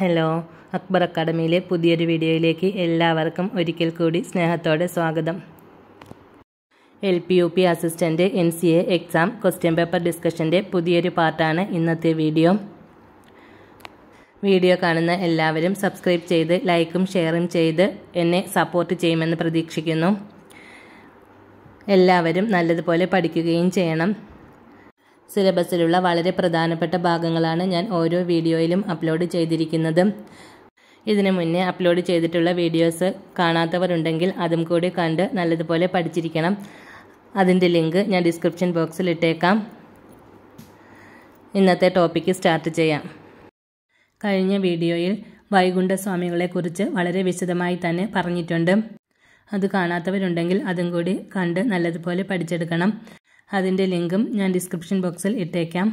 hello Akbar അക്കാഡമിയിലെ പുതിയൊരു വീഡിയോയിലേക്ക് എല്ലാവർക്കും ഒരിക്കൽ കൂടി സ്നേഹത്തോടെ സ്വാഗതം L P U P assistant N C A exam question paper ഡിസ്കഷൻ്റെ പുതിയൊരു പാർട്ടാണ് ഇന്നത്തെ വീഡിയോ വീഡിയോ കാണുന്ന എല്ലാവരും സബ്സ്ക്രൈബ് ചെയ്ത് ലൈക്കും ഷെയറും ചെയ്ത് എന്നെ സപ്പോർട്ട് ചെയ്യുമെന്ന് പ്രതീക്ഷിക്കുന്നു എല്ലാവരും നല്ലതുപോലെ പഠിക്കുകയും ചെയ്യണം സിലബസിലുള്ള വളരെ പ്രധാനപ്പെട്ട ഭാഗങ്ങളാണ് ഞാൻ ഓരോ വീഡിയോയിലും അപ്ലോഡ് ചെയ്തിരിക്കുന്നത് ഇതിനു മുന്നേ അപ്ലോഡ് ചെയ്തിട്ടുള്ള വീഡിയോസ് കാണാത്തവരുണ്ടെങ്കിൽ അതും കൂടി കണ്ട് നല്ലതുപോലെ പഠിച്ചിരിക്കണം അതിൻ്റെ ലിങ്ക് ഞാൻ ഡിസ്ക്രിപ്ഷൻ ബോക്സിൽ ഇട്ടേക്കാം ഇന്നത്തെ ടോപ്പിക്ക് സ്റ്റാർട്ട് ചെയ്യാം കഴിഞ്ഞ വീഡിയോയിൽ വൈകുണ്ഠസ്വാമികളെക്കുറിച്ച് വളരെ വിശദമായി തന്നെ പറഞ്ഞിട്ടുണ്ട് അത് കാണാത്തവരുണ്ടെങ്കിൽ അതും കൂടി കണ്ട് നല്ലതുപോലെ പഠിച്ചെടുക്കണം അതിൻ്റെ ലിങ്കും ഞാൻ ഡിസ്ക്രിപ്ഷൻ ബോക്സിൽ ഇട്ടേക്കാം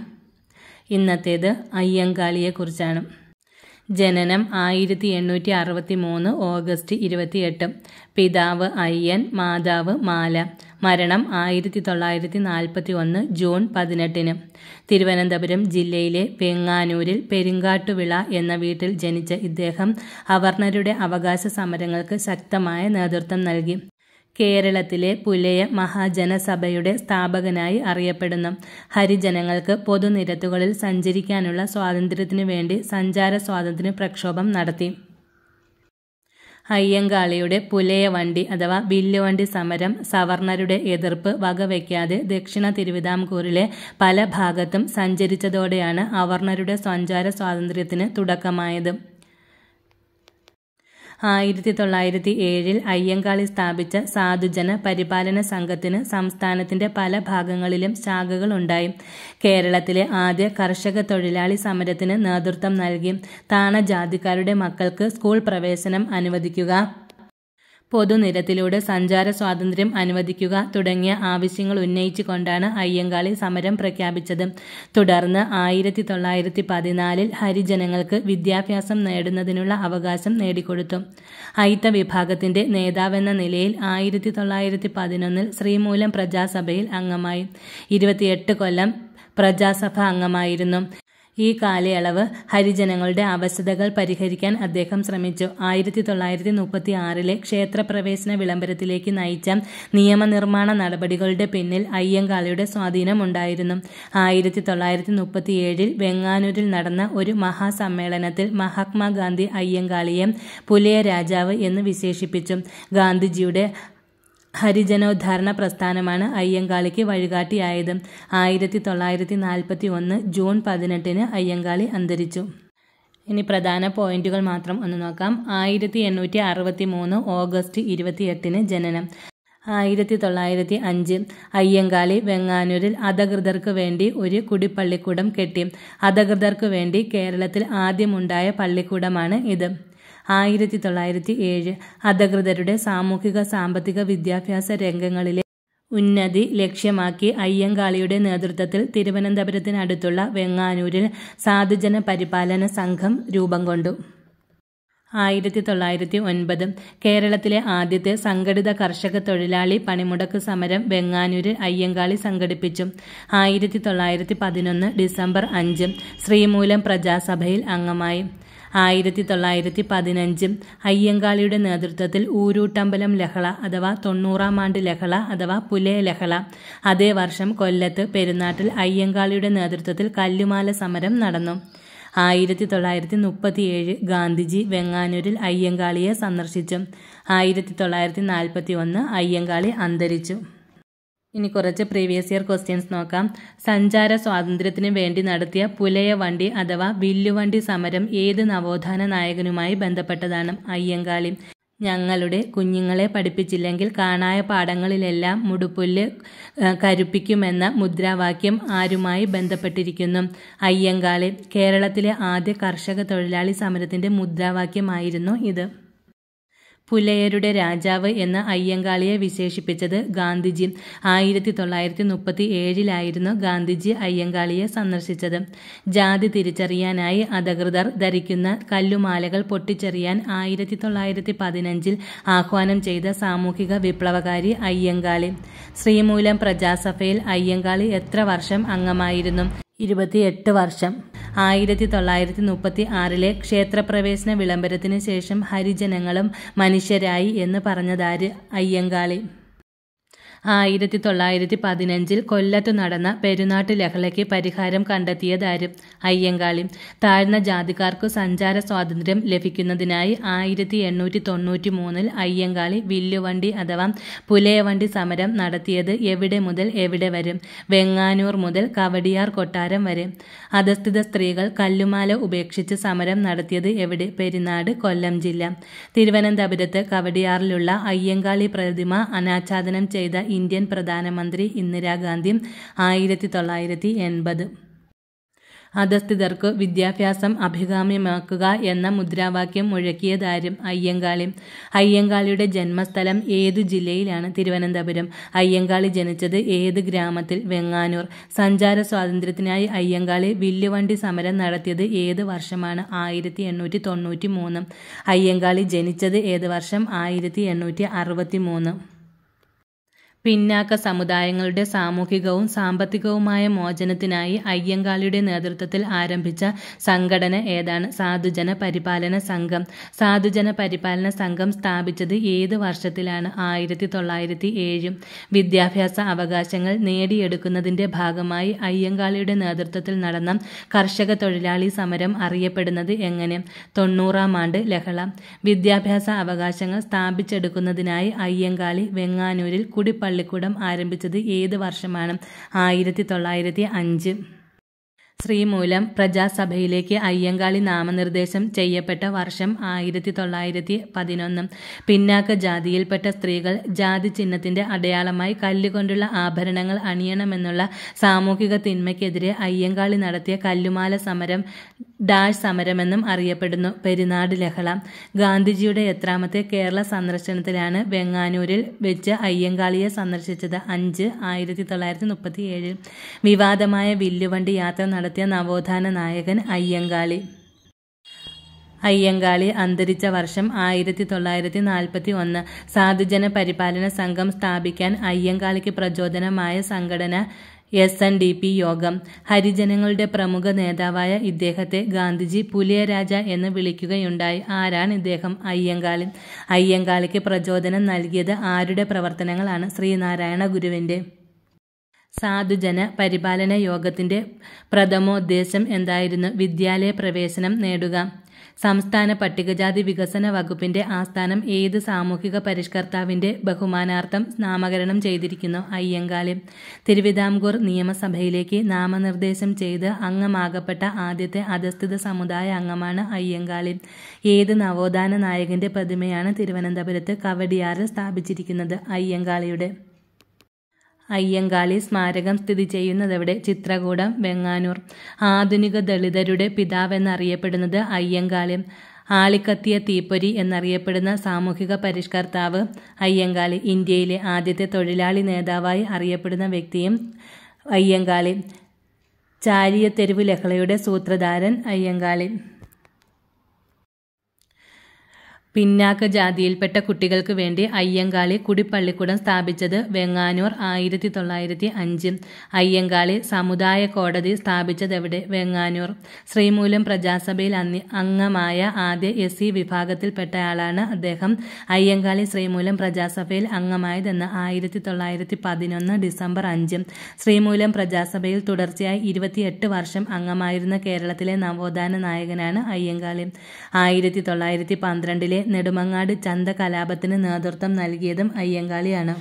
ഇന്നത്തേത് അയ്യങ്കാളിയെക്കുറിച്ചാണ് ജനനം ആയിരത്തി എണ്ണൂറ്റി അറുപത്തി മൂന്ന് ഓഗസ്റ്റ് എട്ട് പിതാവ് അയ്യൻ മാതാവ് മാല മരണം ആയിരത്തി തൊള്ളായിരത്തി നാൽപ്പത്തി ഒന്ന് ജൂൺ പതിനെട്ടിന് തിരുവനന്തപുരം ജില്ലയിലെ പെങ്ങാനൂരിൽ പെരിങ്കാട്ടുവിള എന്ന വീട്ടിൽ ജനിച്ച ഇദ്ദേഹം അവർണരുടെ അവകാശ സമരങ്ങൾക്ക് ശക്തമായ നേതൃത്വം നൽകി കേരളത്തിലെ പുലയ മഹാജനസഭയുടെ സ്ഥാപകനായി അറിയപ്പെടുന്നു ഹരിജനങ്ങൾക്ക് പൊതുനിരത്തുകളിൽ സഞ്ചരിക്കാനുള്ള സ്വാതന്ത്ര്യത്തിനു വേണ്ടി സഞ്ചാര സ്വാതന്ത്ര്യ പ്രക്ഷോഭം നടത്തി അയ്യങ്കാളിയുടെ പുലയ വണ്ടി അഥവാ വില്ലുവണ്ടി സമരം സവർണരുടെ എതിർപ്പ് വകവയ്ക്കാതെ ദക്ഷിണ തിരുവിതാംകൂറിലെ പല ഭാഗത്തും സഞ്ചരിച്ചതോടെയാണ് അവർണരുടെ സഞ്ചാര സ്വാതന്ത്ര്യത്തിന് തുടക്കമായത് ആയിരത്തി തൊള്ളായിരത്തി ഏഴിൽ അയ്യങ്കാളി സ്ഥാപിച്ച സാധുജന പരിപാലന സംഘത്തിന് സംസ്ഥാനത്തിന്റെ പല ഭാഗങ്ങളിലും ശാഖകൾ ഉണ്ടായി കേരളത്തിലെ ആദ്യ കർഷക തൊഴിലാളി സമരത്തിന് നേതൃത്വം നൽകി താണ ജാതിക്കാരുടെ മക്കൾക്ക് സ്കൂൾ പ്രവേശനം അനുവദിക്കുക പൊതുനിരത്തിലൂടെ സഞ്ചാര സ്വാതന്ത്ര്യം അനുവദിക്കുക തുടങ്ങിയ ആവശ്യങ്ങൾ ഉന്നയിച്ചുകൊണ്ടാണ് അയ്യങ്കാളി സമരം പ്രഖ്യാപിച്ചത് തുടർന്ന് ആയിരത്തി തൊള്ളായിരത്തി പതിനാലിൽ ഹരിജനങ്ങൾക്ക് വിദ്യാഭ്യാസം നേടുന്നതിനുള്ള അവകാശം നേടിക്കൊടുത്തു അയിത്ത വിഭാഗത്തിന്റെ നേതാവെന്ന നിലയിൽ ആയിരത്തി തൊള്ളായിരത്തി പതിനൊന്നിൽ ശ്രീമൂലം പ്രജാസഭയിൽ അംഗമായി ഇരുപത്തിയെട്ട് കൊല്ലം പ്രജാസഭ അംഗമായിരുന്നു ഈ കാലയളവ് ഹരിജനങ്ങളുടെ അവസ്ഥകൾ പരിഹരിക്കാൻ അദ്ദേഹം ശ്രമിച്ചു ആയിരത്തി തൊള്ളായിരത്തി മുപ്പത്തി ആറിലെ ക്ഷേത്രപ്രവേശന വിളംബരത്തിലേക്ക് നയിച്ച നിയമനിർമ്മാണ നടപടികളുടെ പിന്നിൽ അയ്യങ്കാളിയുടെ സ്വാധീനമുണ്ടായിരുന്നു ആയിരത്തി തൊള്ളായിരത്തി മുപ്പത്തിയേഴിൽ വെങ്ങാനൂരിൽ നടന്ന ഒരു മഹാസമ്മേളനത്തിൽ മഹാത്മാഗാന്ധി അയ്യങ്കാളിയെ പുലയ രാജാവ് എന്ന് വിശേഷിപ്പിച്ചു ഗാന്ധിജിയുടെ ഹരിജനോദ്ധാരണ പ്രസ്ഥാനമാണ് അയ്യങ്കാളിക്ക് വഴികാട്ടിയായത് ആയിരത്തി തൊള്ളായിരത്തി നാൽപ്പത്തി ഒന്ന് ജൂൺ പതിനെട്ടിന് അയ്യങ്കാളി അന്തരിച്ചു ഇനി പ്രധാന പോയിന്റുകൾ മാത്രം ഒന്ന് നോക്കാം ആയിരത്തി എണ്ണൂറ്റി അറുപത്തി മൂന്ന് ഓഗസ്റ്റ് ഇരുപത്തിയെട്ടിന് ജനനം ആയിരത്തി തൊള്ളായിരത്തി അഞ്ച് അയ്യങ്കാളി വെങ്ങാനൂരിൽ അധകൃതർക്ക് വേണ്ടി ഒരു കുടിപ്പള്ളിക്കൂടം കെട്ടി അധകൃതർക്ക് വേണ്ടി കേരളത്തിൽ ആദ്യമുണ്ടായ പള്ളിക്കൂടമാണ് ഇത് ആയിരത്തി തൊള്ളായിരത്തി ഏഴ് അധികൃതരുടെ സാമൂഹിക സാമ്പത്തിക വിദ്യാഭ്യാസ രംഗങ്ങളിലെ ഉന്നതി ലക്ഷ്യമാക്കി അയ്യങ്കാളിയുടെ നേതൃത്വത്തിൽ തിരുവനന്തപുരത്തിനടുത്തുള്ള വെങ്ങാനൂരിൽ സാധുജന പരിപാലന സംഘം രൂപം കൊണ്ടു ആയിരത്തി തൊള്ളായിരത്തി ഒൻപത് കേരളത്തിലെ ആദ്യത്തെ സംഘടിത കർഷക തൊഴിലാളി പണിമുടക്ക് സമരം വെങ്ങാനൂരിൽ അയ്യങ്കാളി സംഘടിപ്പിച്ചു ആയിരത്തി തൊള്ളായിരത്തി പതിനൊന്ന് ഡിസംബർ അഞ്ച് ശ്രീമൂലം പ്രജാസഭയിൽ അംഗമായി ആയിരത്തി തൊള്ളായിരത്തി പതിനഞ്ചും അയ്യങ്കാളിയുടെ നേതൃത്വത്തിൽ ഊരൂട്ടമ്പലം ലഹള അഥവാ തൊണ്ണൂറാം ആണ്ട് ലഹള അഥവാ പുലേ ലഹള അതേ വർഷം കൊല്ലത്ത് പെരുന്നാട്ടിൽ അയ്യങ്കാളിയുടെ നേതൃത്വത്തിൽ കല്ലുമാല സമരം നടന്നു ആയിരത്തി തൊള്ളായിരത്തി മുപ്പത്തിയേഴ് ഗാന്ധിജി വെങ്ങാനൂരിൽ അയ്യങ്കാളിയെ സന്ദർശിച്ചു ആയിരത്തി തൊള്ളായിരത്തി നാൽപ്പത്തി ഒന്ന് അയ്യങ്കാളി അന്തരിച്ചു ഇനി കുറച്ച് പ്രീവിയസ് ഇയർ ക്വസ്റ്റ്യൻസ് നോക്കാം സഞ്ചാര സ്വാതന്ത്ര്യത്തിന് വേണ്ടി നടത്തിയ പുലയ വണ്ടി അഥവാ വില്ലുവണ്ടി സമരം ഏത് നവോത്ഥാന നായകനുമായി ബന്ധപ്പെട്ടതാണ് അയ്യങ്കാളി ഞങ്ങളുടെ കുഞ്ഞുങ്ങളെ പഠിപ്പിച്ചില്ലെങ്കിൽ കാണായ പാഠങ്ങളിലെല്ലാം മുടുപ്പുല്ല് കരുപ്പിക്കുമെന്ന മുദ്രാവാക്യം ആരുമായി ബന്ധപ്പെട്ടിരിക്കുന്നു അയ്യങ്കാളി കേരളത്തിലെ ആദ്യ കർഷക തൊഴിലാളി സമരത്തിൻ്റെ മുദ്രാവാക്യമായിരുന്നു ഇത് പുലയരുടെ രാജാവ് എന്ന അയ്യങ്കാളിയെ വിശേഷിപ്പിച്ചത് ഗാന്ധിജി ആയിരത്തി തൊള്ളായിരത്തി മുപ്പത്തി ഏഴിലായിരുന്നു ഗാന്ധിജി അയ്യങ്കാളിയെ സന്ദർശിച്ചത് ജാതി തിരിച്ചറിയാനായി അധികൃതർ ധരിക്കുന്ന കല്ലുമാലകൾ പൊട്ടിച്ചെറിയാൻ ആയിരത്തി തൊള്ളായിരത്തി പതിനഞ്ചിൽ ആഹ്വാനം ചെയ്ത സാമൂഹിക വിപ്ലവകാരി അയ്യങ്കാളി ശ്രീമൂലം പ്രജാസഭയിൽ അയ്യങ്കാളി എത്ര വർഷം അംഗമായിരുന്നു ഇരുപത്തിയെട്ട് വർഷം ആയിരത്തി തൊള്ളായിരത്തി മുപ്പത്തി ആറിലെ ക്ഷേത്രപ്രവേശന വിളംബരത്തിന് ശേഷം ഹരിജനങ്ങളും മനുഷ്യരായി എന്ന് പറഞ്ഞതാര് അയ്യങ്കാളി ആയിരത്തി തൊള്ളായിരത്തി പതിനഞ്ചിൽ കൊല്ലത്ത് നടന്ന പെരുന്നാട്ട് ലഹളയ്ക്ക് പരിഹാരം കണ്ടെത്തിയതാരും അയ്യങ്കാളി താഴ്ന്ന ജാതിക്കാർക്ക് സഞ്ചാര സ്വാതന്ത്ര്യം ലഭിക്കുന്നതിനായി ആയിരത്തി എണ്ണൂറ്റി തൊണ്ണൂറ്റി മൂന്നിൽ അയ്യങ്കാളി വില്ലുവണ്ടി അഥവാ പുലയവണ്ടി സമരം നടത്തിയത് എവിടെ മുതൽ എവിടെ വരും വെങ്ങാനൂർ മുതൽ കവടിയാർ കൊട്ടാരം വരെ അധസ്ഥിത സ്ത്രീകൾ കല്ലുമാല ഉപേക്ഷിച്ച് സമരം നടത്തിയത് എവിടെ പെരുന്നാട് കൊല്ലം ജില്ല തിരുവനന്തപുരത്ത് കവടിയാറിലുള്ള അയ്യങ്കാളി പ്രതിമ അനാച്ഛാദനം ചെയ്ത ഈ ഇന്ത്യൻ പ്രധാനമന്ത്രി ഇന്ദിരാഗാന്ധി ആയിരത്തി തൊള്ളായിരത്തി എൺപത് അധസ്ഥിതർക്ക് വിദ്യാഭ്യാസം അഭികാമ്യമാക്കുക എന്ന മുദ്രാവാക്യം മുഴക്കിയതാരും അയ്യങ്കാളി അയ്യങ്കാളിയുടെ ജന്മസ്ഥലം ഏതു ജില്ലയിലാണ് തിരുവനന്തപുരം അയ്യങ്കാളി ജനിച്ചത് ഏത് ഗ്രാമത്തിൽ വെങ്ങാനൂർ സഞ്ചാര സ്വാതന്ത്ര്യത്തിനായി അയ്യങ്കാളി വില്ലുവണ്ടി സമരം നടത്തിയത് ഏത് വർഷമാണ് ആയിരത്തി എണ്ണൂറ്റി തൊണ്ണൂറ്റി മൂന്ന് അയ്യങ്കാളി ജനിച്ചത് ഏത് വർഷം ആയിരത്തി എണ്ണൂറ്റി അറുപത്തി മൂന്ന് പിന്നാക്ക സമുദായങ്ങളുടെ സാമൂഹികവും സാമ്പത്തികവുമായ മോചനത്തിനായി അയ്യങ്കാളിയുടെ നേതൃത്വത്തിൽ ആരംഭിച്ച സംഘടന ഏതാണ് സാധുജന പരിപാലന സംഘം സാധുജന പരിപാലന സംഘം സ്ഥാപിച്ചത് ഏത് വർഷത്തിലാണ് ആയിരത്തി തൊള്ളായിരത്തി ഏഴും വിദ്യാഭ്യാസ അവകാശങ്ങൾ നേടിയെടുക്കുന്നതിന്റെ ഭാഗമായി അയ്യങ്കാളിയുടെ നേതൃത്വത്തിൽ നടന്ന കർഷക തൊഴിലാളി സമരം അറിയപ്പെടുന്നത് എങ്ങനെ തൊണ്ണൂറാം ആണ്ട് ലഹള വിദ്യാഭ്യാസ അവകാശങ്ങൾ സ്ഥാപിച്ചെടുക്കുന്നതിനായി അയ്യങ്കാളി വെങ്ങാനൂരിൽ കുടിപ്പള്ളി പള്ളിക്കൂടം ആരംഭിച്ചത് ഏത് വർഷമാണ് ആയിരത്തി തൊള്ളായിരത്തി അഞ്ച് ശ്രീമൂലം പ്രജാസഭയിലേക്ക് അയ്യങ്കാളി നാമനിർദ്ദേശം ചെയ്യപ്പെട്ട വർഷം ആയിരത്തി തൊള്ളായിരത്തി പതിനൊന്ന് പിന്നാക്ക ജാതിയിൽപ്പെട്ട സ്ത്രീകൾ ജാതി ചിഹ്നത്തിന്റെ അടയാളമായി കല്ലുകൊണ്ടുള്ള ആഭരണങ്ങൾ അണിയണമെന്നുള്ള സാമൂഹിക തിന്മയ്ക്കെതിരെ അയ്യങ്കാളി നടത്തിയ കല്ലുമാല സമരം ഡാഷ് സമരമെന്നും അറിയപ്പെടുന്നു പെരുന്നാട് ലഹള ഗാന്ധിജിയുടെ എത്രാമത്തെ കേരള സന്ദർശനത്തിലാണ് വെങ്ങാനൂരിൽ വെച്ച് അയ്യങ്കാളിയെ സന്ദർശിച്ചത് അഞ്ച് ആയിരത്തി തൊള്ളായിരത്തി മുപ്പത്തി ഏഴിൽ വിവാദമായ വില്ലുവണ്ടി യാത്ര നട നടത്തിയ നവോത്ഥാന നായകൻ അയ്യങ്കാളി അയ്യങ്കാളി അന്തരിച്ച വർഷം ആയിരത്തി തൊള്ളായിരത്തി നാൽപ്പത്തി ഒന്ന് സാധുജന പരിപാലന സംഘം സ്ഥാപിക്കാൻ അയ്യങ്കാളിക്ക് പ്രചോദനമായ സംഘടന എസ് എൻ ഡി പി യോഗം ഹരിജനങ്ങളുടെ പ്രമുഖ നേതാവായ ഇദ്ദേഹത്തെ ഗാന്ധിജി പുലിയ രാജ എന്ന് വിളിക്കുകയുണ്ടായി ആരാണ് ഇദ്ദേഹം അയ്യങ്കാളി അയ്യങ്കാളിക്ക് പ്രചോദനം നൽകിയത് ആരുടെ പ്രവർത്തനങ്ങളാണ് ശ്രീനാരായണ ഗുരുവിൻ്റെ സാധുജന പരിപാലന യോഗത്തിന്റെ പ്രഥമോദ്ദേശം എന്തായിരുന്നു വിദ്യാലയ പ്രവേശനം നേടുക സംസ്ഥാന പട്ടികജാതി വികസന വകുപ്പിന്റെ ആസ്ഥാനം ഏത് സാമൂഹിക പരിഷ്കർത്താവിന്റെ ബഹുമാനാർത്ഥം നാമകരണം ചെയ്തിരിക്കുന്നു അയ്യങ്കാളി തിരുവിതാംകൂർ നിയമസഭയിലേക്ക് നാമനിർദ്ദേശം ചെയ്ത് അംഗമാകപ്പെട്ട ആദ്യത്തെ അധസ്ഥിത സമുദായ അംഗമാണ് അയ്യങ്കാളി ഏത് നവോത്ഥാന നായകന്റെ പ്രതിമയാണ് തിരുവനന്തപുരത്ത് കവടിയാറിൽ സ്ഥാപിച്ചിരിക്കുന്നത് അയ്യങ്കാളിയുടെ അയ്യങ്കാളി സ്മാരകം സ്ഥിതി ചെയ്യുന്നതവിടെ ചിത്രകൂടം വെങ്ങാനൂർ ആധുനിക ദളിതരുടെ പിതാവെന്നറിയപ്പെടുന്നത് അയ്യങ്കാളി ആളിക്കത്തിയ തീപ്പൊരി എന്നറിയപ്പെടുന്ന സാമൂഹിക പരിഷ്കർത്താവ് അയ്യങ്കാളി ഇന്ത്യയിലെ ആദ്യത്തെ തൊഴിലാളി നേതാവായി അറിയപ്പെടുന്ന വ്യക്തിയും അയ്യങ്കാളി തെരുവ് ലഹളയുടെ സൂത്രധാരൻ അയ്യങ്കാളി പിന്നാക്ക ജാതിയിൽപ്പെട്ട കുട്ടികൾക്ക് വേണ്ടി അയ്യങ്കാളി കുടിപ്പള്ളിക്കൂടം സ്ഥാപിച്ചത് വെങ്ങാനൂർ ആയിരത്തി തൊള്ളായിരത്തി അഞ്ച് അയ്യങ്കാളി സമുദായ കോടതി സ്ഥാപിച്ചത് എവിടെ വെങ്ങാനൂർ ശ്രീമൂലം പ്രജാസഭയിൽ അന്നി അംഗമായ ആദ്യ എസ് സി വിഭാഗത്തിൽപ്പെട്ടയാളാണ് അദ്ദേഹം അയ്യങ്കാളി ശ്രീമൂലം പ്രജാസഭയിൽ അംഗമായതെന്ന് ആയിരത്തി തൊള്ളായിരത്തി പതിനൊന്ന് ഡിസംബർ അഞ്ച് ശ്രീമൂലം പ്രജാസഭയിൽ തുടർച്ചയായി ഇരുപത്തിയെട്ട് വർഷം അംഗമായിരുന്ന കേരളത്തിലെ നവോത്ഥാന നായകനാണ് അയ്യങ്കാളി ആയിരത്തി തൊള്ളായിരത്തി പന്ത്രണ്ടിലെ ജില്ലയിലെ നെടുമങ്ങാട് ചന്ത കലാപത്തിന് നേതൃത്വം നൽകിയതും അയ്യങ്കാളിയാണ്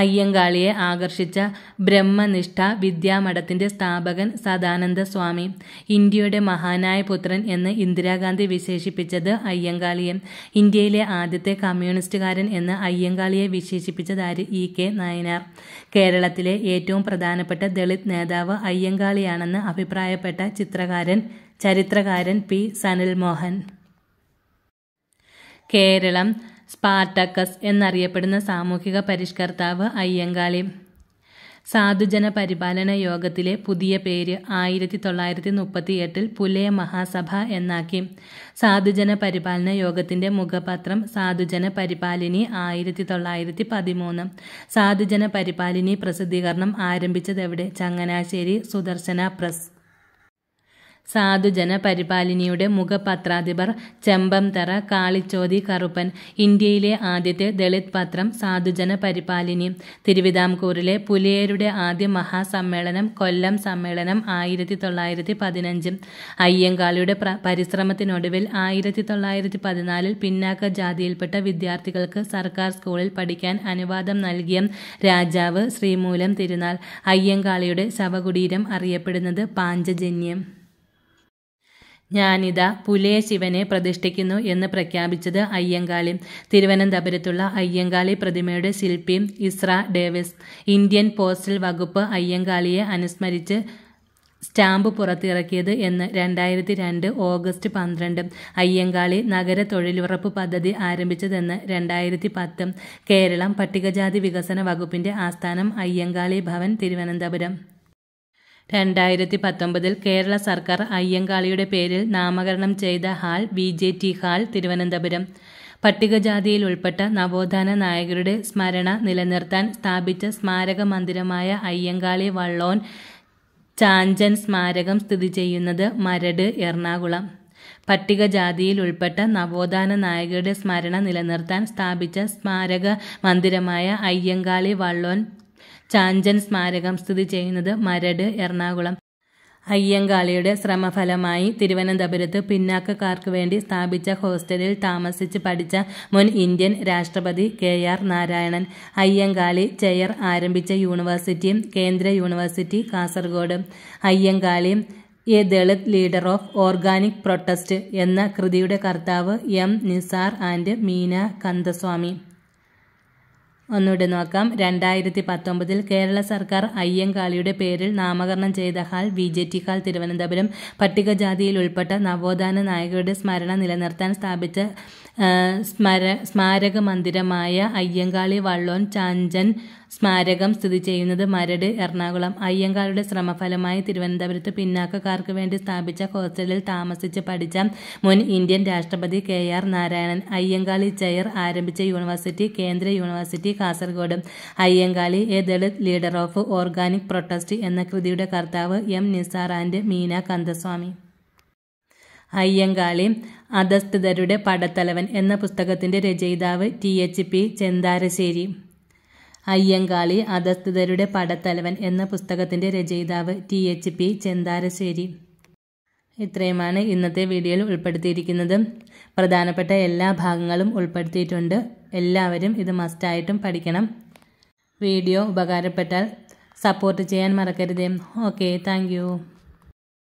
അയ്യങ്കാളിയെ ആകർഷിച്ച ബ്രഹ്മനിഷ്ഠ വിദ്യാമഠത്തിൻ്റെ സ്ഥാപകൻ സദാനന്ദ സ്വാമി ഇന്ത്യയുടെ മഹാനായ പുത്രൻ എന്ന് ഇന്ദിരാഗാന്ധി വിശേഷിപ്പിച്ചത് അയ്യങ്കാളിയെ ഇന്ത്യയിലെ ആദ്യത്തെ കമ്മ്യൂണിസ്റ്റുകാരൻ എന്ന് അയ്യങ്കാളിയെ വിശേഷിപ്പിച്ചതാര് ഇ കെ നായനാർ കേരളത്തിലെ ഏറ്റവും പ്രധാനപ്പെട്ട ദളിത് നേതാവ് അയ്യങ്കാളിയാണെന്ന് അഭിപ്രായപ്പെട്ട ചിത്രകാരൻ ചരിത്രകാരൻ പി സനിൽ മോഹൻ കേരളം സ്പാർട്ടക്കസ് എന്നറിയപ്പെടുന്ന സാമൂഹിക പരിഷ്കർത്താവ് അയ്യങ്കാളി സാധുജന പരിപാലന യോഗത്തിലെ പുതിയ പേര് ആയിരത്തി തൊള്ളായിരത്തി എട്ടിൽ പുലയ മഹാസഭ എന്നാക്കി സാധുജന പരിപാലന യോഗത്തിന്റെ മുഖപത്രം സാധുജന പരിപാലിനി ആയിരത്തി തൊള്ളായിരത്തി പതിമൂന്ന് സാധുജന പരിപാലിനി പ്രസിദ്ധീകരണം ആരംഭിച്ചതെവിടെ ചങ്ങനാശ്ശേരി സുദർശന പ്രസ് സാധുജന പരിപാലിനിയുടെ മുഖപത്രാധിപർ തറ കാളിച്ചോതി കറുപ്പൻ ഇന്ത്യയിലെ ആദ്യത്തെ ദളിത് പത്രം സാധുജന പരിപാലിനി തിരുവിതാംകൂറിലെ പുലിയരുടെ ആദ്യ മഹാസമ്മേളനം കൊല്ലം സമ്മേളനം ആയിരത്തി തൊള്ളായിരത്തി പതിനഞ്ച് അയ്യങ്കാളിയുടെ പരിശ്രമത്തിനൊടുവിൽ ആയിരത്തി തൊള്ളായിരത്തി പതിനാലിൽ പിന്നാക്ക ജാതിയിൽപ്പെട്ട വിദ്യാർത്ഥികൾക്ക് സർക്കാർ സ്കൂളിൽ പഠിക്കാൻ അനുവാദം നൽകിയ രാജാവ് ശ്രീമൂലം തിരുനാൾ അയ്യങ്കാളിയുടെ ശവകുടീരം അറിയപ്പെടുന്നത് പാഞ്ചജന്യം ഞാനിതാ പുലയ ശിവനെ പ്രതിഷ്ഠിക്കുന്നു എന്ന് പ്രഖ്യാപിച്ചത് അയ്യങ്കാളി തിരുവനന്തപുരത്തുള്ള അയ്യങ്കാളി പ്രതിമയുടെ ശില്പി ഇസ്ര ഡേവിസ് ഇന്ത്യൻ പോസ്റ്റൽ വകുപ്പ് അയ്യങ്കാളിയെ അനുസ്മരിച്ച് സ്റ്റാമ്പ് പുറത്തിറക്കിയത് എന്ന് രണ്ടായിരത്തി രണ്ട് ഓഗസ്റ്റ് പന്ത്രണ്ട് അയ്യങ്കാളി നഗര തൊഴിലുറപ്പ് പദ്ധതി ആരംഭിച്ചതെന്ന് രണ്ടായിരത്തി പത്ത് കേരളം പട്ടികജാതി വികസന വകുപ്പിൻ്റെ ആസ്ഥാനം അയ്യങ്കാളി ഭവൻ തിരുവനന്തപുരം രണ്ടായിരത്തി പത്തൊമ്പതിൽ കേരള സർക്കാർ അയ്യങ്കാളിയുടെ പേരിൽ നാമകരണം ചെയ്ത hall B J T hall Thiruvananthapuram പട്ടികജാതിയിൽ ഉൾപ്പെട്ട നവോത്ഥാന നായകരുടെ സ്മരണ നിലനിർത്താൻ സ്ഥാപിച്ച സ്മാരക മന്ദിരമായ അയ്യങ്കാളി വള്ളോൻ ചാഞ്ചൻ സ്മാരകം സ്ഥിതി ചെയ്യുന്നത് മരട് എറണാകുളം പട്ടികജാതിയിൽ ഉൾപ്പെട്ട നവോത്ഥാന നായകരുടെ സ്മരണ നിലനിർത്താൻ സ്ഥാപിച്ച സ്മാരക മന്ദിരമായ അയ്യങ്കാളി വള്ളോൻ ചാഞ്ചൻ സ്മാരകം സ്ഥിതി ചെയ്യുന്നത് മരട് എറണാകുളം അയ്യങ്കാളിയുടെ ശ്രമഫലമായി തിരുവനന്തപുരത്ത് പിന്നാക്കക്കാർക്ക് വേണ്ടി സ്ഥാപിച്ച ഹോസ്റ്റലിൽ താമസിച്ച് പഠിച്ച മുൻ ഇന്ത്യൻ രാഷ്ട്രപതി K R Narayanan Ayyankali chair ആരംഭിച്ച യൂണിവേഴ്സിറ്റിയും കേന്ദ്ര university Kasaragod Ayyankali A Dalit leader of organic protest എന്ന കൃതിയുടെ കർത്താവ് എം നിസാർ ആൻഡ് മീന കന്ദസ്വാമി ഒന്നുകൂടെ നോക്കാം രണ്ടായിരത്തി പത്തൊമ്പതിൽ കേരള സർക്കാർ അയ്യങ്കാളിയുടെ പേരിൽ നാമകരണം ചെയ്ത hall V J T hall Thiruvananthapuram പട്ടികജാതിയിൽ ഉൾപ്പെട്ട നവോത്ഥാന നായകരുടെ സ്മരണ നിലനിർത്താൻ സ്ഥാപിച്ച സ്മര സ്മാരക മന്ദിരമായ അയ്യങ്കാളി വള്ളോൻ ചാഞ്ചൻ സ്മാരകം സ്ഥിതി ചെയ്യുന്നത് മരട് എറണാകുളം അയ്യങ്കാളിയുടെ ശ്രമഫലമായി തിരുവനന്തപുരത്ത് പിന്നാക്കക്കാർക്ക് വേണ്ടി സ്ഥാപിച്ച ഹോസ്റ്റലിൽ താമസിച്ച് പഠിച്ച മുൻ ഇന്ത്യൻ രാഷ്ട്രപതി K R Narayanan Ayyankali chair ആരംഭിച്ച യൂണിവേഴ്സിറ്റി കേന്ദ്ര university Kasaragod Ayyankali A Dalit leader of organic protest എന്ന കൃതിയുടെ കർത്താവ് എം നിസാർ ആൻഡ് മീന കന്ദസ്വാമി അയ്യങ്കാളി അധസ്ഥിതരുടെ പടത്തലവൻ എന്ന പുസ്തകത്തിൻ്റെ രചയിതാവ് T H P Chentharassery Ayyankali അധസ്ഥിതരുടെ പടത്തലവൻ എന്ന പുസ്തകത്തിൻ്റെ രചയിതാവ് ടി എച്ച് പി ചെന്താരശ്ശേരി ഇത്രയുമാണ് ഇന്നത്തെ വീഡിയോയിൽ ഉൾപ്പെടുത്തിയിരിക്കുന്നത് പ്രധാനപ്പെട്ട എല്ലാ ഭാഗങ്ങളും ഉൾപ്പെടുത്തിയിട്ടുണ്ട് എല്ലാവരും ഇത് മസ്റ്റായിട്ടും പഠിക്കണം വീഡിയോ ഉപകാരപ്പെട്ടാൽ സപ്പോർട്ട് ചെയ്യാൻ മറക്കരുത് ഓക്കെ താങ്ക്